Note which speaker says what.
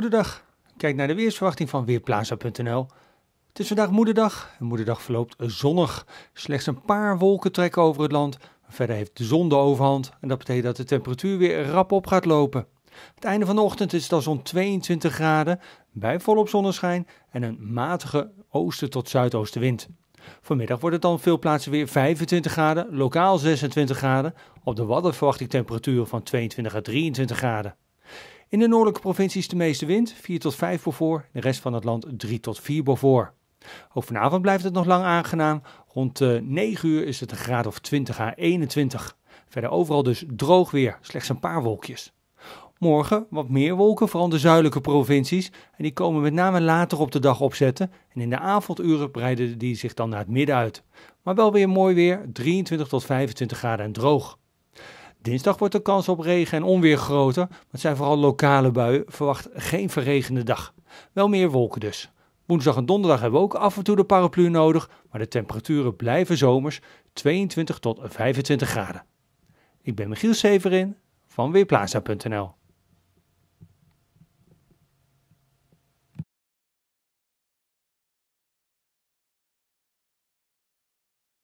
Speaker 1: Goedendag. Kijk naar de weersverwachting van Weerplaza.nl. Het is vandaag moederdag. De moederdag verloopt zonnig. Slechts een paar wolken trekken over het land. Verder heeft de zon de overhand en dat betekent dat de temperatuur weer rap op gaat lopen. Het einde van de ochtend is het al zo'n 22 graden bij volop zonneschijn en een matige oosten- tot zuidoostenwind. Vanmiddag wordt het dan veel plaatsen weer 25 graden, lokaal 26 graden. Op de Wadden verwacht ik temperaturen van 22 à 23 graden. In de noordelijke provincies de meeste wind, 4 tot 5 voor, de rest van het land 3 tot 4 voor. Ook vanavond blijft het nog lang aangenaam. Rond 9 eh, uur is het een graad of 20 à 21. Verder overal dus droog weer, slechts een paar wolkjes. Morgen wat meer wolken, vooral de zuidelijke provincies. En die komen met name later op de dag opzetten. En in de avonduren breiden die zich dan naar het midden uit. Maar wel weer mooi weer, 23 tot 25 graden en droog. Dinsdag wordt de kans op regen en onweer groter, maar het zijn vooral lokale buien. Verwacht geen verregende dag. Wel meer wolken dus. Woensdag en donderdag hebben we ook af en toe de paraplu nodig, maar de temperaturen blijven zomers 22 tot 25 graden. Ik ben Michiel Severin van Weerplaza.nl.